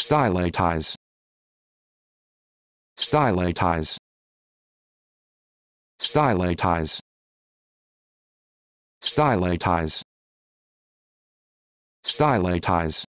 Stylatize. Stylatize. Stylatize. Stylatize. Stylatize.